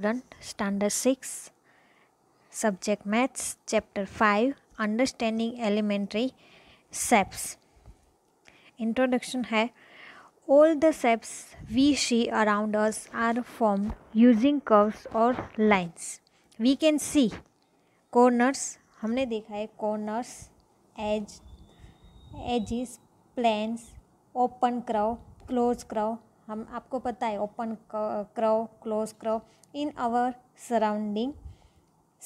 Student standard six subject maths chapter five understanding elementary shapes introduction है all the shapes we see around us are formed using curves और lines we can see corners हमने देखा है corners edge edges planes open curve close curve हम आपको पता है open curve close curve in our surrounding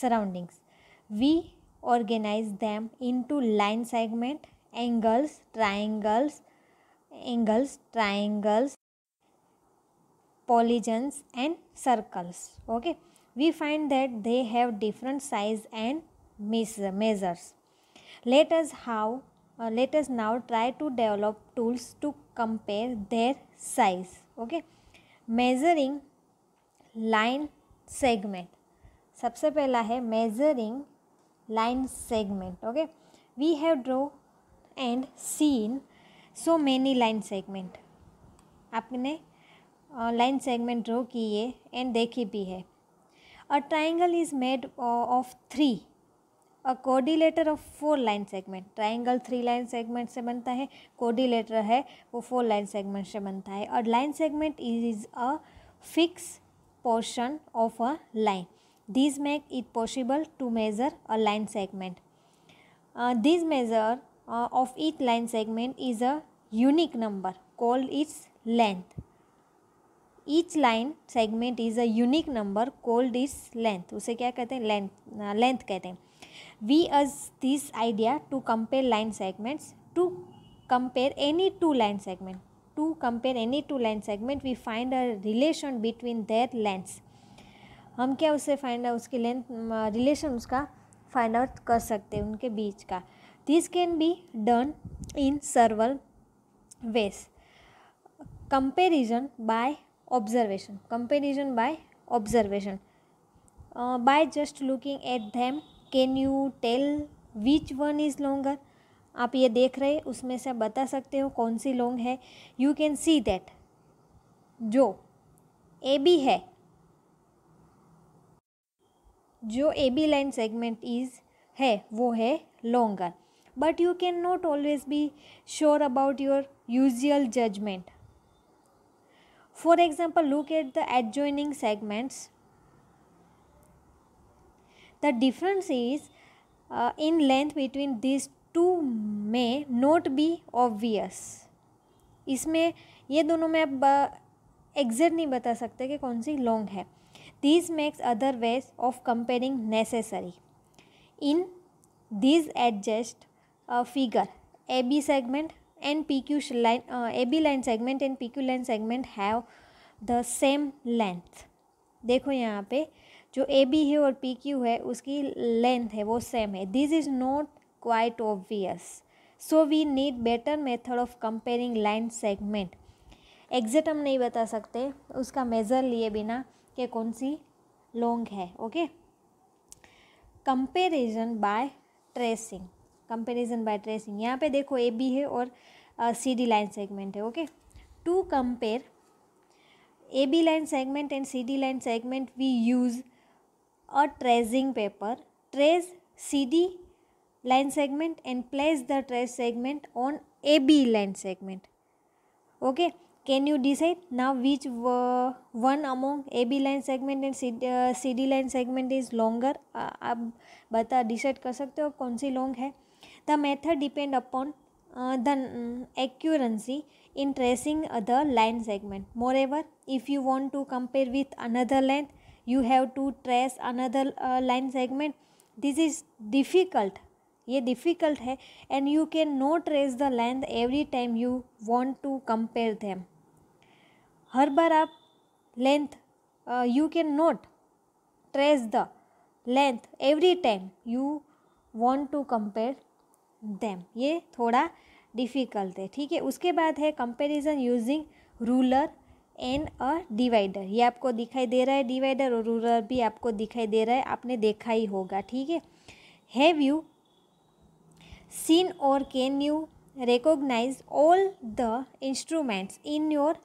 surroundings we organise them into line segment angles triangles angles triangles polygons and circles okay we find that they have different size and measures let us how uh, let us now try to develop tools to compare their size okay measuring line सबसे पहला है measuring line segment okay we have draw and seen so many line segment आपने line segment draw की है and देखी भी है a triangle is made of three a quadrilateral of four line segment triangle three line segment से बनता है कोर्डिलेटर है वो फोर लाइन सेगमेंट से बनता है और line segment is is a fix portion of a line this make it possible to measure a line segment this measure of each line segment is a unique number called its length each line segment is a unique number called is length उसे क्या कहते हैं length length uh, कहते हैं We use this idea to compare line segments. To compare any two line segment, to compare any two line segment, we find a relation between their lengths. हम क्या उसे find out उसकी length relation उसका find out कर सकते हैं उनके बीच का this can be done in several ways comparison by observation comparison by observation by just looking at them can you tell which one is longer आप ये देख रहे उसमें से बता सकते हो कौन सी लॉन्ग है यू कैन सी दैट जो ए बी है जो A B line segment is है वो है longer but you can not always be sure about your usual judgement for example look at the adjoining segments the difference is in length between this two two not be be इसमें ये दोनों में आप exact uh, नहीं बता सकते कि कौन सी लॉन्ग है this makes other ways of comparing necessary in this adjacent figure A B segment and P Q line A B line segment and P Q line segment have the same length देखो यहाँ पे जो A B है और P Q है उसकी length है वो सेम है this is not quite obvious so we need better method of comparing line segment exact हम नहीं बता सकते उसका मेज़र लिए बिना कि कौन सी लॉन्ग है okay comparison by tracing comparison by tracing यहाँ पे देखो ए बी है और सी डी लाइन सेगमेंट है okay to compare A B line segment and C D line segment we use a tracing paper trace C D line segment and place the traced segment on A B line segment okay can you decide now which one among A B line segment and C D line segment is longer आप बता decide कर सकते हो कौन सी long है the method depend upon the accuracy in tracing the line segment moreover if you want to compare with another length you have to trace another line segment this is difficult ये difficult है and you can not trace the length every time you want to compare them हर बार आप length you can not trace the length every time you want to compare them ये थोड़ा difficult है ठीक है उसके बाद है comparison using ruler and a divider ये आपको दिखाई दे रहा है डिवाइडर और रूलर भी आपको दिखाई दे रहा है आपने देखा ही होगा ठीक है हैव यू सीन और can you recognise all the instruments in your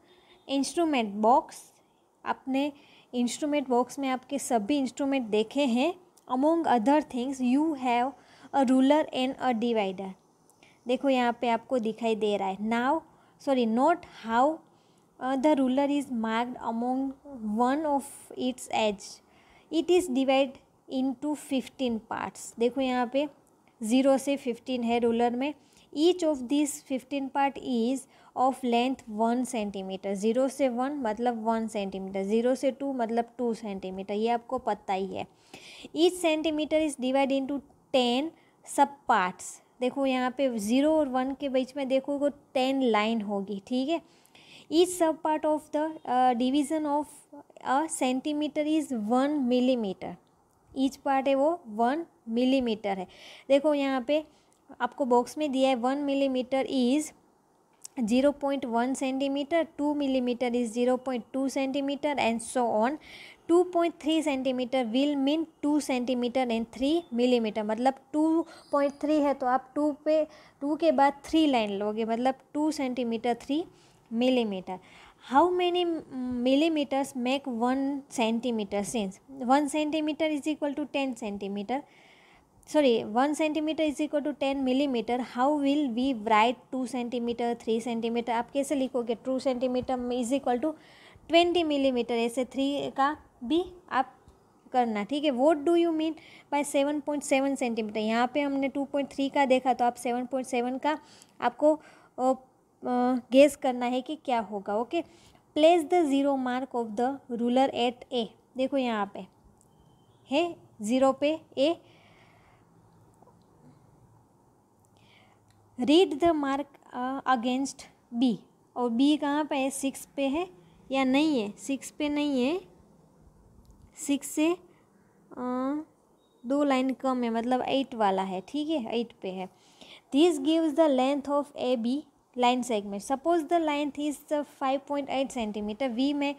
instrument box आपने इंस्ट्रूमेंट बॉक्स में आपके सभी इंस्ट्रूमेंट देखे हैं among other things you have a ruler and a divider देखो यहाँ पे आपको दिखाई दे रहा है now sorry note how the ruler is marked among one of its edge it is divide into fifteen parts देखो यहाँ पे ज़ीरो से फिफ्टीन है रूलर में each of this fifteen part is of length one centimetre zero से one मतलब one centimetre zero से two मतलब टू सेंटीमीटर ये आपको पता ही है each centimetre is divide into ten sub parts देखो यहाँ पे ज़ीरो और वन के बीच में देखो टेन लाइन होगी ठीक है each part of the uh, division of a centimeter is one millimeter each part है वो वन millimeter है देखो यहाँ पे आपको बॉक्स में दिया है one millimetre is zero point one centimetre two millimetre is zero point two centimetre and so on two point three centimetre will mean two centimetre and three millimetre मतलब two point three है तो आप to पे to के बाद three line लोगे मतलब two centimetre three millimetre how many millimetres make one centimetre since one centimetre is equal to ten centimetre sorry one centimetre is equal to ten millimetre how will we write two centimetre three centimetre आप कैसे लिखोगे two centimetre is equal to twenty millimetre ऐसे three का भी आप करना ठीक है what do you mean by seven point seven centimetre यहाँ पे हमने टू पॉइंट थ्री का देखा तो आप सेवन पॉइंट सेवन का आपको गेस करना है कि क्या होगा okay place the zero mark of the ruler at A देखो यहाँ पे है ज़ीरो पे A read the mark against B और बी कहाँ पे है सिक्स पे है या नहीं है सिक्स पे नहीं है सिक्स से आ, दो लाइन कम है मतलब एट वाला है ठीक है एट पे है this gives the length of A B line segment suppose the length is five point eight centimetre we में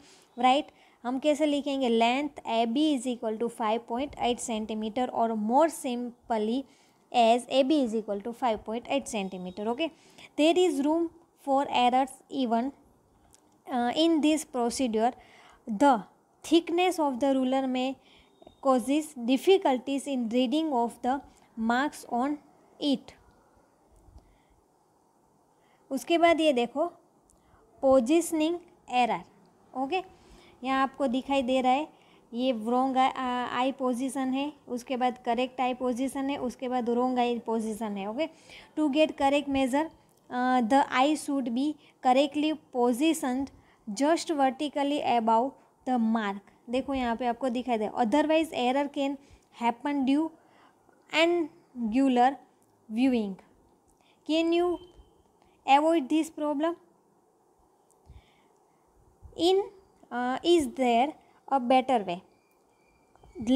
right हम कैसे लिखेंगे length A B is equal to five point eight centimetre और more simply as A B is equal to five point eight centimetre okay there is room for errors even in this procedure the thickness of the ruler में causes difficulties in reading of the marks on it उसके बाद ये देखो positioning error okay यहाँ आपको दिखाई दे रहा है ये रोंग आई पोजीशन है उसके बाद करेक्ट आई पोजीशन है उसके बाद रोंग आई पोजीशन है okay to get correct measure the eye should be correctly position just vertically above the mark देखो यहाँ पे आपको दिखाई दे otherwise error can happen due angular viewing can you avoid this problem in uh, is there a better way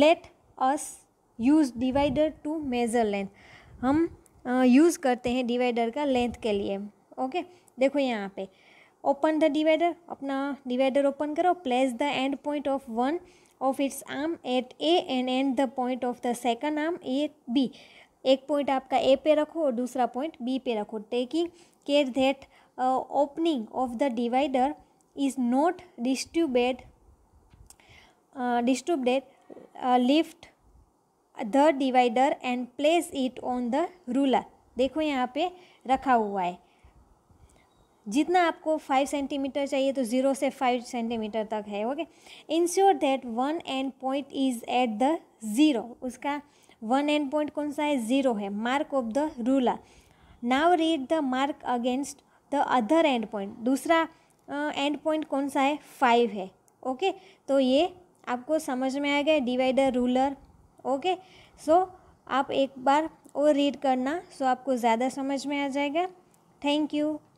let us use divider to measure length हम use uh, करते हैं divider का लेंथ के लिए okay देखो यहाँ पे open the divider अपना डिवाइडर ओपन करो place the end point of one of its arm at A and and the point of the second arm A B एक पॉइंट आपका ए पे रखो और दूसरा पॉइंट बी पे रखो taking care that opening of the divider is is not disturbed lift the divider and place it on the it देखो यहाँ पे रखा हुआ है जितना आपको फाइव सेंटीमीटर चाहिए तो ज़ीरो से फाइव सेंटीमीटर तक है okay ensure that one end point is at the zero उसका वन एंड पॉइंट कौन सा है ज़ीरो है mark of the ruler now read the mark against the other end point दूसरा एंड पॉइंट कौन सा है फाइव है ओके तो ये आपको समझ में आ गया डिवाइडर रूलर ओके सो आप एक बार और रीड करना सो आपको ज़्यादा समझ में आ जाएगा थैंक यू